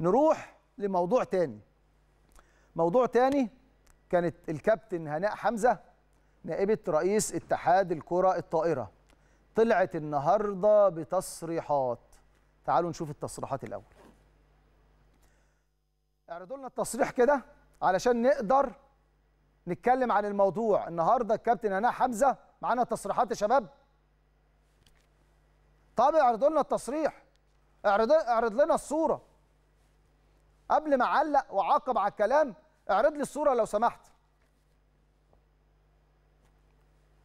نروح لموضوع تاني موضوع تاني كانت الكابتن هناء حمزه نائبه رئيس اتحاد الكره الطائره طلعت النهارده بتصريحات تعالوا نشوف التصريحات الاول اعرضوا لنا التصريح كده علشان نقدر نتكلم عن الموضوع النهارده الكابتن هناء حمزه معانا تصريحات يا شباب طب اعرضوا لنا التصريح اعرض اعرض لنا الصوره قبل ما اعلق واعاقب على الكلام اعرض لي الصوره لو سمحت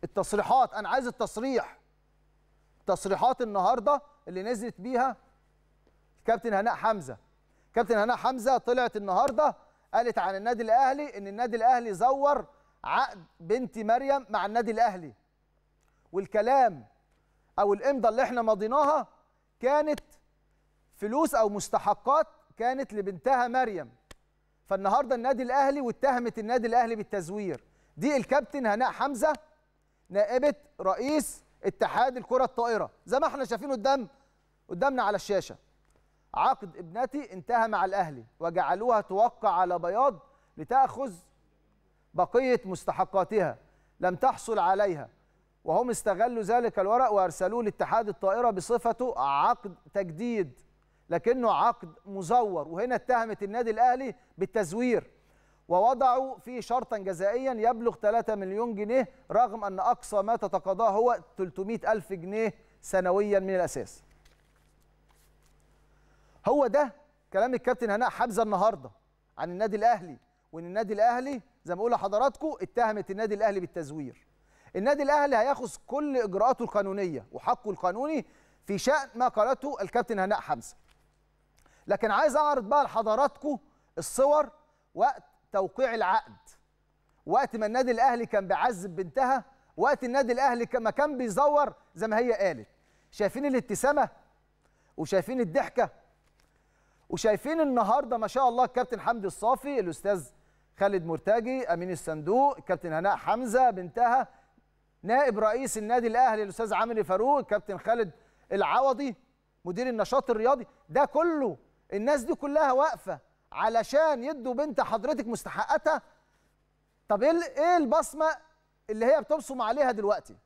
التصريحات انا عايز التصريح تصريحات النهارده اللي نزلت بيها الكابتن هناء حمزه كابتن هناء حمزه طلعت النهارده قالت عن النادي الاهلي ان النادي الاهلي زور عقد بنت مريم مع النادي الاهلي والكلام او الامضه اللي احنا مضيناها كانت فلوس او مستحقات كانت لبنتها مريم فالنهارده النادي الاهلي واتهمت النادي الاهلي بالتزوير دي الكابتن هناء حمزه نائبه رئيس اتحاد الكره الطائره زي ما احنا شايفين قدام قدامنا على الشاشه عقد ابنتي انتهى مع الاهلي وجعلوها توقع على بياض لتاخذ بقيه مستحقاتها لم تحصل عليها وهم استغلوا ذلك الورق وارسلوه لاتحاد الطائره بصفته عقد تجديد لكنه عقد مزور وهنا اتهمت النادي الاهلي بالتزوير ووضعوا فيه شرطا جزائيا يبلغ 3 مليون جنيه رغم ان اقصى ما تتقاضاه هو 300 الف جنيه سنويا من الاساس هو ده كلام الكابتن هناء حمزه النهارده عن النادي الاهلي وان النادي الاهلي زي ما بقول لحضراتكم اتهمت النادي الاهلي بالتزوير النادي الاهلي هياخذ كل اجراءاته القانونيه وحقه القانوني في شان ما قالته الكابتن هناء حمزه لكن عايز اعرض بقى لحضراتكم الصور وقت توقيع العقد وقت ما النادي الاهلي كان بيعذب بنتها وقت النادي الاهلي ما كان بيزور زي ما هي قالت شايفين الابتسامه وشايفين الضحكه وشايفين النهارده ما شاء الله الكابتن حمدي الصافي الاستاذ خالد مرتجي امين الصندوق الكابتن هناء حمزه بنتها نائب رئيس النادي الاهلي الاستاذ عامر فاروق الكابتن خالد العوضي مدير النشاط الرياضي ده كله الناس دي كلها واقفه علشان يدوا بنت حضرتك مستحقاتها طب ايه ايه البصمه اللي هي بتبصم عليها دلوقتي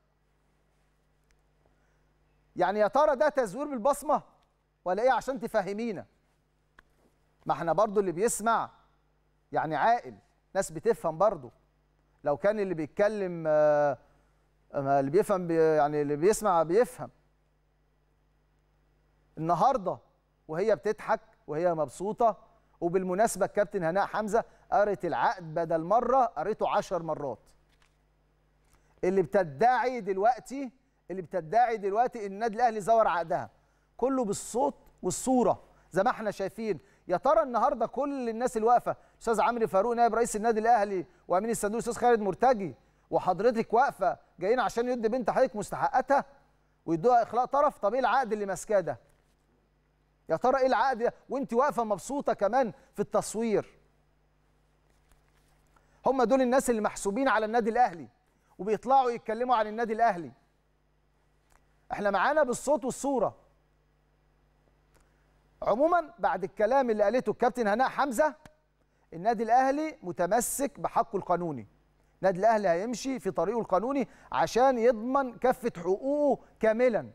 يعني يا ترى ده تزوير بالبصمه ولا ايه عشان تفهمينا ما احنا برضو اللي بيسمع يعني عاقل ناس بتفهم برضو لو كان اللي بيتكلم آه, آه، اللي بيفهم بي يعني اللي بيسمع بيفهم النهارده وهي بتضحك وهي مبسوطه وبالمناسبه الكابتن هناء حمزه قرت العقد بدل مره قريته 10 مرات اللي بتدعي دلوقتي اللي بتدعي دلوقتي ان النادي الاهلي زور عقدها كله بالصوت والصوره زي ما احنا شايفين يا ترى النهارده كل الناس اللي واقفه استاذ عمرو فاروق نائب رئيس النادي الاهلي وامين الصندوق استاذ خالد مرتجي وحضرتك واقفه جايين عشان يدي بنت حضرتك مستحقاتها ويدوها اخلاء طرف طب ايه العقد اللي ماسكاه ده يا ترى ايه العقد ده وانت واقفه مبسوطه كمان في التصوير هم دول الناس اللي محسوبين على النادي الاهلي وبيطلعوا يتكلموا عن النادي الاهلي احنا معانا بالصوت والصوره عموما بعد الكلام اللي قالته الكابتن هناء حمزه النادي الاهلي متمسك بحقه القانوني النادي الاهلي هيمشي في طريقه القانوني عشان يضمن كافه حقوقه كاملا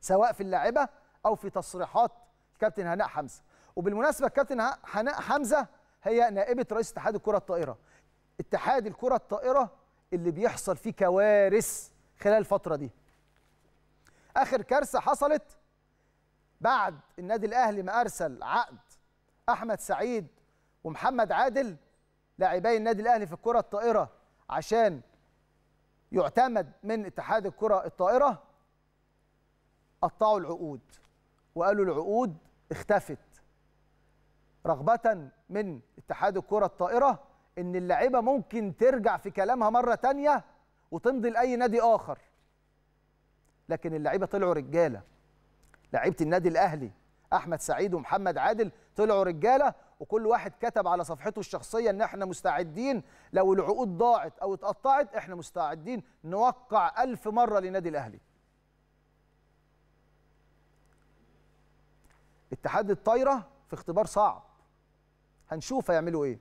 سواء في اللعبه او في تصريحات كابتن هناء حمزه وبالمناسبه كابتن هناء حمزه هي نائبه رئيس اتحاد الكره الطائره اتحاد الكره الطائره اللي بيحصل فيه كوارث خلال الفتره دي اخر كارثه حصلت بعد النادي الاهلي ما ارسل عقد احمد سعيد ومحمد عادل لاعبي النادي الاهلي في الكره الطائره عشان يعتمد من اتحاد الكره الطائره قطعوا العقود وقالوا العقود اختفت رغبة من اتحاد الكرة الطائرة ان اللعيبة ممكن ترجع في كلامها مرة تانية وتمضي لأي نادي آخر لكن اللعيبة طلعوا رجالة لعيبة النادي الأهلي أحمد سعيد ومحمد عادل طلعوا رجالة وكل واحد كتب على صفحته الشخصية ان احنا مستعدين لو العقود ضاعت او اتقطعت احنا مستعدين نوقع ألف مرة لنادي الأهلي اتحاد الطايره في اختبار صعب هنشوف هيعملوا ايه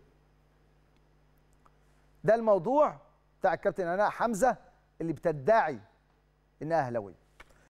ده الموضوع بتاع الكابتن علاء حمزه اللي بتدعي انها اهلاويه